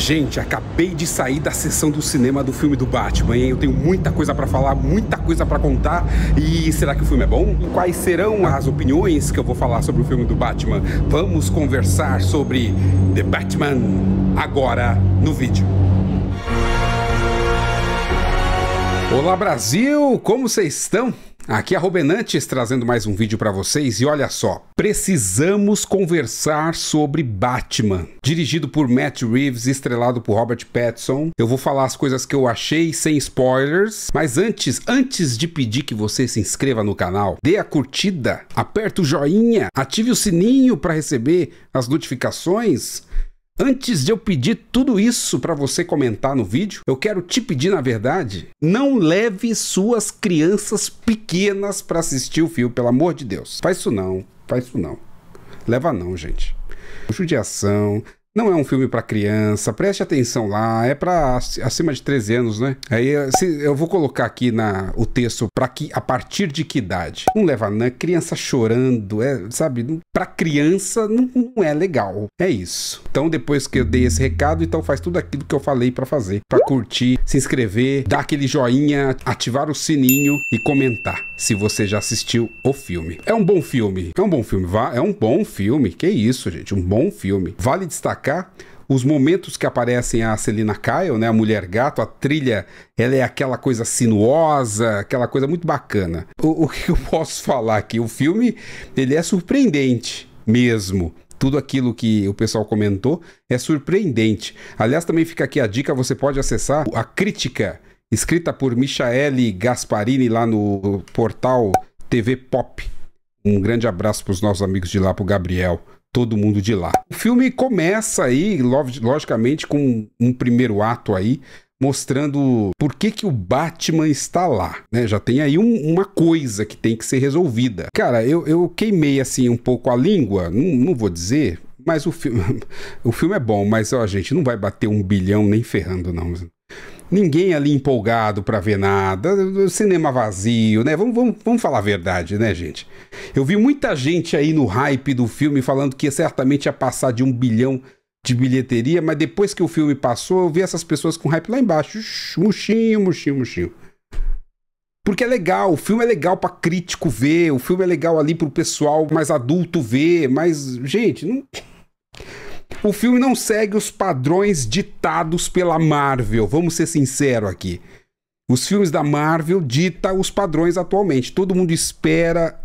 Gente, acabei de sair da sessão do cinema do filme do Batman, hein? Eu tenho muita coisa para falar, muita coisa para contar. E será que o filme é bom? quais serão as opiniões que eu vou falar sobre o filme do Batman? Vamos conversar sobre The Batman agora no vídeo. Olá Brasil, como vocês estão? Aqui é a Robenantes trazendo mais um vídeo para vocês e olha só, precisamos conversar sobre Batman, dirigido por Matt Reeves, estrelado por Robert Pattinson. Eu vou falar as coisas que eu achei sem spoilers, mas antes, antes de pedir que você se inscreva no canal, dê a curtida, aperta o joinha, ative o sininho para receber as notificações. Antes de eu pedir tudo isso para você comentar no vídeo, eu quero te pedir, na verdade, não leve suas crianças pequenas para assistir o filme, pelo amor de Deus. Faz isso não, faz isso não. Leva não, gente. Judiação, não é um filme para criança, preste atenção lá, é para acima de 13 anos, né? Aí eh, eu vou colocar aqui na, o texto para que a partir de que idade? Não leva criança chorando, é, sabe? Para criança não, não, é legal. É isso. Então depois que eu dei esse recado, então faz tudo aquilo que eu falei para fazer, para curtir, se inscrever, dar aquele joinha, ativar o sininho e comentar se você já assistiu o filme. É um bom filme. É um bom filme, vá, é um bom filme. Que isso, gente? Um bom filme. Vale destacar os momentos que aparecem a Celina Kyle, né, a mulher gato, a trilha, ela é aquela coisa sinuosa, aquela coisa muito bacana. O, o que eu posso falar aqui? O filme, ele é surpreendente mesmo. Tudo aquilo que o pessoal comentou é surpreendente. Aliás, também fica aqui a dica, você pode acessar a crítica escrita por Michaele Gasparini lá no portal TV Pop. Um grande abraço para os nossos amigos de lá, para o Gabriel todo mundo de lá. O filme começa aí, logicamente, com um primeiro ato aí, mostrando por que, que o Batman está lá, né? Já tem aí um, uma coisa que tem que ser resolvida. Cara, eu, eu queimei, assim, um pouco a língua, não, não vou dizer, mas o filme, o filme é bom, mas, ó, gente, não vai bater um bilhão nem ferrando, não ninguém ali empolgado para ver nada, cinema vazio, né? Vamos, vamos, vamos falar a verdade, né, gente? Eu vi muita gente aí no hype do filme falando que certamente ia passar de um bilhão de bilheteria, mas depois que o filme passou, eu vi essas pessoas com hype lá embaixo, murchinho, murchinho, murchinho. Porque é legal, o filme é legal para crítico ver, o filme é legal ali pro pessoal mais adulto ver, mas, gente, não. O filme não segue os padrões ditados pela Marvel, vamos ser sinceros aqui. Os filmes da Marvel ditam os padrões atualmente. Todo mundo espera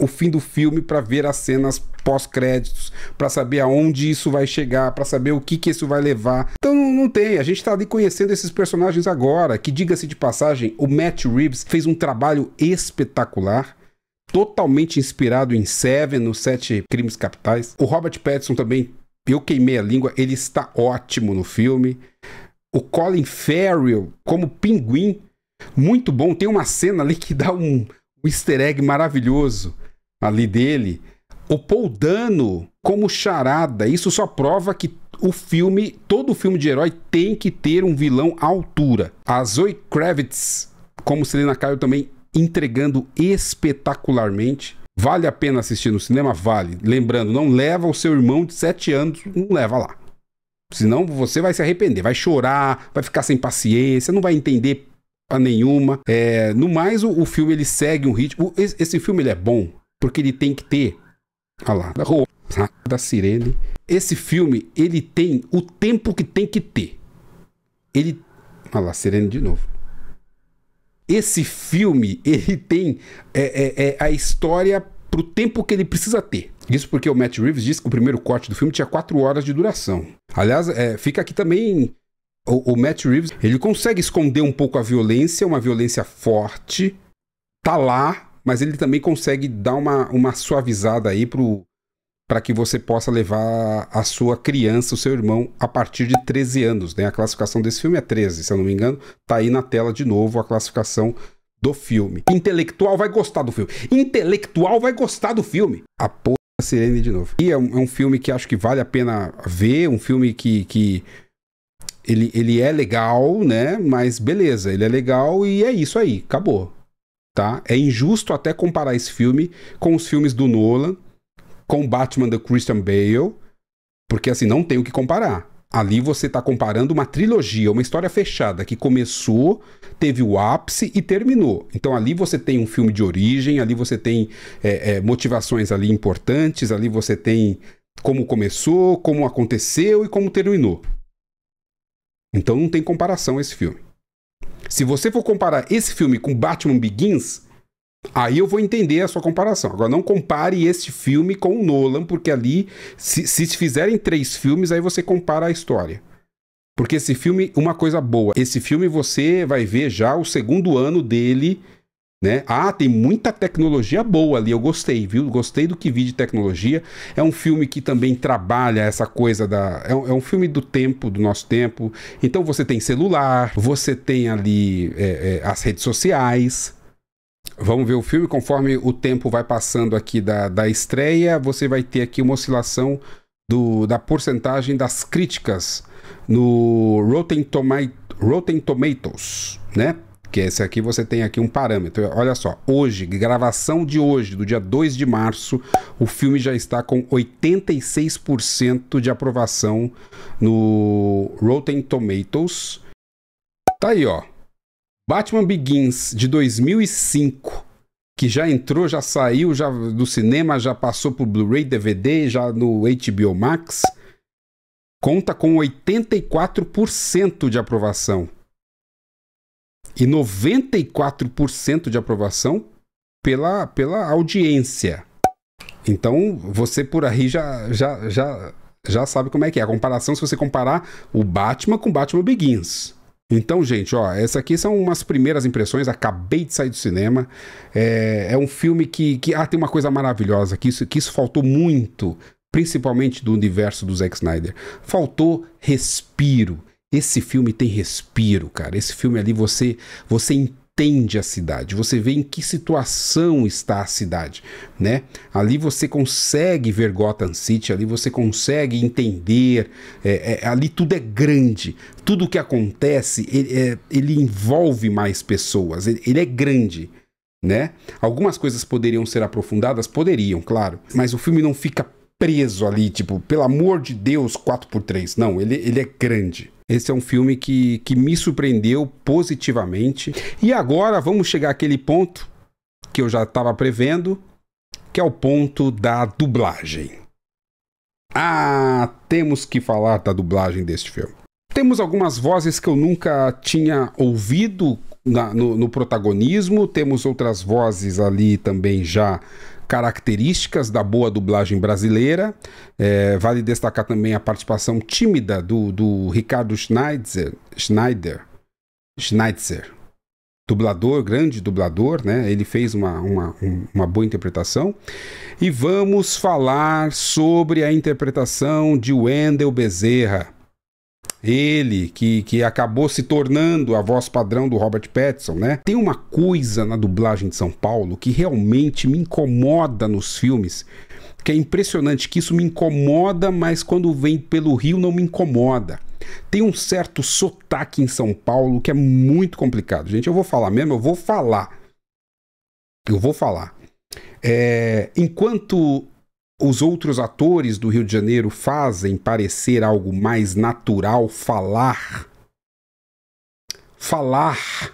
o fim do filme para ver as cenas pós-créditos, para saber aonde isso vai chegar, para saber o que, que isso vai levar. Então não, não tem, a gente está ali conhecendo esses personagens agora, que diga-se de passagem, o Matt Reeves fez um trabalho espetacular. Totalmente inspirado em Seven, nos Sete Crimes Capitais. O Robert Pattinson também eu queimei a língua, ele está ótimo no filme. O Colin Farrell, como pinguim, muito bom. Tem uma cena ali que dá um, um easter egg maravilhoso ali dele. O Paul Dano como charada. Isso só prova que o filme, todo filme de herói tem que ter um vilão à altura. A Zoe Kravitz, como Selena Kyle também entregando espetacularmente. Vale a pena assistir no cinema? Vale. Lembrando, não leva o seu irmão de 7 anos, não leva lá. Senão você vai se arrepender, vai chorar, vai ficar sem paciência, não vai entender a nenhuma. É, no mais, o, o, filme ele segue um ritmo. esse, esse, filme ele é bom porque ele tem que ter. Olha lá, da roupa da sirene. Esse filme ele tem o tempo que tem que ter. Ele. Olha lá, sirene de novo. Esse filme, ele tem é, é, é a história pro tempo que ele precisa ter. Isso porque o Matt Reeves disse que o primeiro corte do filme tinha 4 horas de duração. Aliás, é, fica aqui também o, o, Matt Reeves, ele consegue esconder um pouco a violência, uma violência forte, tá lá, mas ele também consegue dar uma, uma suavizada aí pro, para que você possa levar a sua criança, o seu irmão, a partir de 13 anos. Né? A classificação desse filme é 13, se eu não me engano. Tá aí na tela de novo a classificação do filme. Intelectual vai gostar do filme. Intelectual vai gostar do filme. A porra da sirene de novo. E é um, é um, filme que acho que vale a pena ver, um filme que. que ele, ele é legal, né? Mas beleza, ele é legal e é isso aí, acabou. Tá? É injusto até comparar esse filme com os filmes do Nolan, com o Batman do Christian Bale, porque assim, não tem o que comparar. Ali você está comparando uma trilogia, uma história fechada que começou, teve o ápice e terminou. Então ali você tem um filme de origem, ali você tem é, é, motivações ali importantes, ali você tem como começou, como aconteceu e como terminou. Então não tem comparação esse filme. Se você for comparar esse filme com Batman Begins, Aí eu vou entender a sua comparação. Agora, não compare esse filme com o Nolan, porque ali, se, se fizerem três filmes, aí você compara a história. Porque esse filme, uma coisa boa, esse filme você vai ver já o segundo ano dele, né? Ah, tem muita tecnologia boa ali, eu gostei, viu? Gostei do que vi de tecnologia. É um filme que também trabalha essa coisa da. É um, é um filme do tempo, do nosso tempo. Então você tem celular, você tem ali é, é, as redes sociais Vamos ver o filme. Conforme o tempo vai passando aqui da, da estreia, você vai ter aqui uma oscilação do, da porcentagem das críticas no Rotten, Rotten Tomatoes, né? Que esse aqui você tem aqui um parâmetro. Olha só, hoje, gravação de hoje, do dia 2 de março, o filme já está com 86% de aprovação no Rotten Tomatoes. Tá aí, ó. Batman Begins de 2005, que já entrou, já saiu, já do cinema, já passou por Blu-ray, DVD, já no HBO Max, conta com 84% de aprovação. E 94% de aprovação pela, pela audiência. Então, você por aí já, já, já, já sabe como é que é. A comparação, se você comparar o Batman com Batman Begins. Então, gente, ó, essa aqui são umas primeiras impressões. Acabei de sair do cinema. É, é um filme que, que. Ah, tem uma coisa maravilhosa, que isso, que isso faltou muito, principalmente do universo do Zack Snyder. Faltou respiro. Esse filme tem respiro, cara. Esse filme ali você você atende a cidade, você vê em que situação está a cidade, né? Ali você consegue ver Gotham City, ali você consegue entender, é, é, ali tudo é grande, tudo que acontece ele, é, ele envolve mais pessoas, ele, ele é grande, né? Algumas coisas poderiam ser aprofundadas, poderiam, claro, mas o filme não fica preso ali, tipo, pelo amor de Deus, 4x3. Não, ele, ele é grande. Esse é um filme que, que me surpreendeu positivamente. E agora vamos chegar àquele ponto que eu já estava prevendo, que é o ponto da dublagem. Ah, temos que falar da dublagem deste filme. Temos algumas vozes que eu nunca tinha ouvido na, no, no, protagonismo, temos outras vozes ali também já características da boa dublagem brasileira. É, vale destacar também a participação tímida do, do Ricardo Schneider, Schneider, Schneider, dublador, grande dublador, né? Ele fez uma, uma, uma boa interpretação. E vamos falar sobre a interpretação de Wendel Bezerra ele que, que acabou se tornando a voz padrão do Robert Pattinson, né? Tem uma coisa na dublagem de São Paulo que realmente me incomoda nos filmes, que é impressionante que isso me incomoda, mas quando vem pelo Rio não me incomoda. Tem um certo sotaque em São Paulo que é muito complicado. Gente, eu vou falar mesmo, eu vou falar. Eu vou falar. É, enquanto os outros atores do Rio de Janeiro fazem parecer algo mais natural falar. Falar.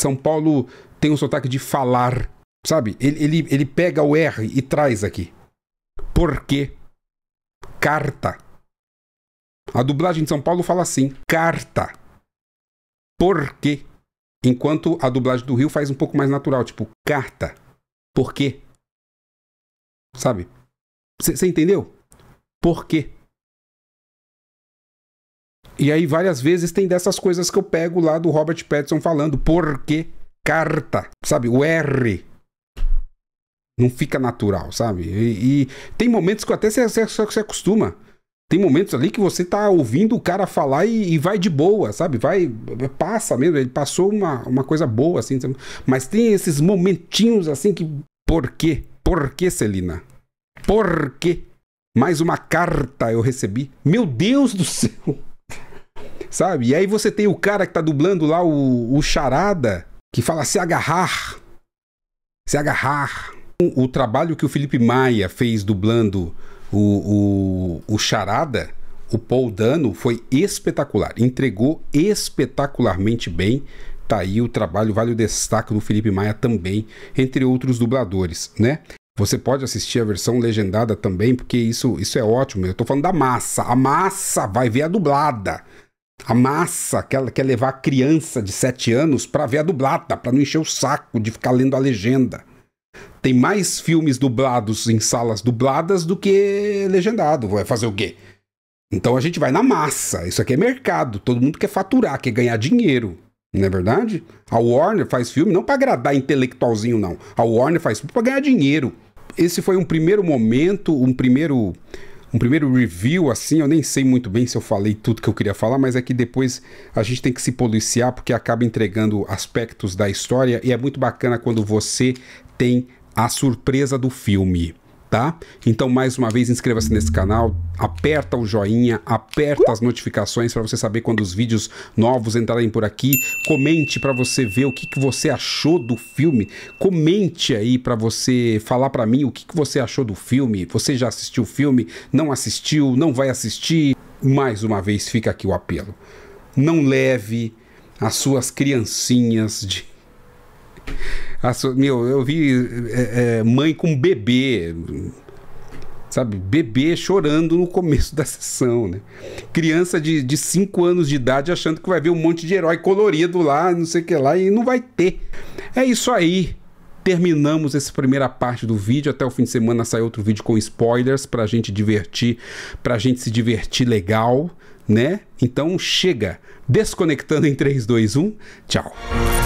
São Paulo tem um sotaque de falar, sabe? Ele, ele, ele pega o R e traz aqui. Por quê? Carta. A dublagem de São Paulo fala assim: carta. Por quê? Enquanto a dublagem do Rio faz um pouco mais natural, tipo carta. Por quê? Sabe? Você entendeu? Por quê? E aí várias vezes tem dessas coisas que eu pego lá do Robert Pattinson falando por quê? Carta, sabe? O R não fica natural, sabe? E, e, tem momentos que até você, você, acostuma. Tem momentos ali que você tá ouvindo o cara falar e, e, vai de boa, sabe? Vai, passa mesmo, ele passou uma, uma coisa boa, assim. Mas tem esses momentinhos, assim, que... Por quê? Por que, Celina? Por que? Mais uma carta eu recebi. Meu Deus do céu! Sabe? E aí você tem o cara que tá dublando lá o, o Charada, que fala se agarrar. Se agarrar. O, o trabalho que o Felipe Maia fez dublando o, o, o Charada, o Paul Dano, foi espetacular. Entregou espetacularmente bem. Tá aí o trabalho, vale o destaque do Felipe Maia também, entre outros dubladores, né? Você pode assistir a versão legendada também, porque isso, isso é ótimo. Eu tô falando da massa. A massa vai ver a dublada. A massa quer, quer levar a criança de 7 anos para ver a dublada, para não encher o saco de ficar lendo a legenda. Tem mais filmes dublados em salas dubladas do que legendado. Vai fazer o quê? Então a gente vai na massa. Isso aqui é mercado. Todo mundo quer faturar, quer ganhar dinheiro. Não é verdade? A Warner faz filme não para agradar intelectualzinho, não. A Warner faz filme para ganhar dinheiro esse foi um primeiro momento, um primeiro um primeiro review assim, eu nem sei muito bem se eu falei tudo que eu queria falar, mas é que depois a gente tem que se policiar porque acaba entregando aspectos da história e é muito bacana quando você tem a surpresa do filme tá? Então, mais uma vez, inscreva-se nesse canal, aperta o joinha, aperta as notificações para você saber quando os vídeos novos entrarem por aqui. Comente para você ver o que, que você achou do filme. Comente aí para você falar para mim o que, que você achou do filme. Você já assistiu o filme? Não assistiu? Não vai assistir? Mais uma vez, fica aqui o apelo. Não leve as suas criancinhas de. Meu, eu vi é, é, mãe com bebê, sabe? Bebê chorando no começo da sessão, né? Criança de 5 anos de idade achando que vai ver um monte de herói colorido lá, não sei o que lá, e não vai ter. É isso aí. Terminamos essa primeira parte do vídeo. Até o fim de semana sai outro vídeo com spoilers pra gente divertir, pra gente se divertir legal, né? Então chega. Desconectando em 3, 2, 1. Tchau.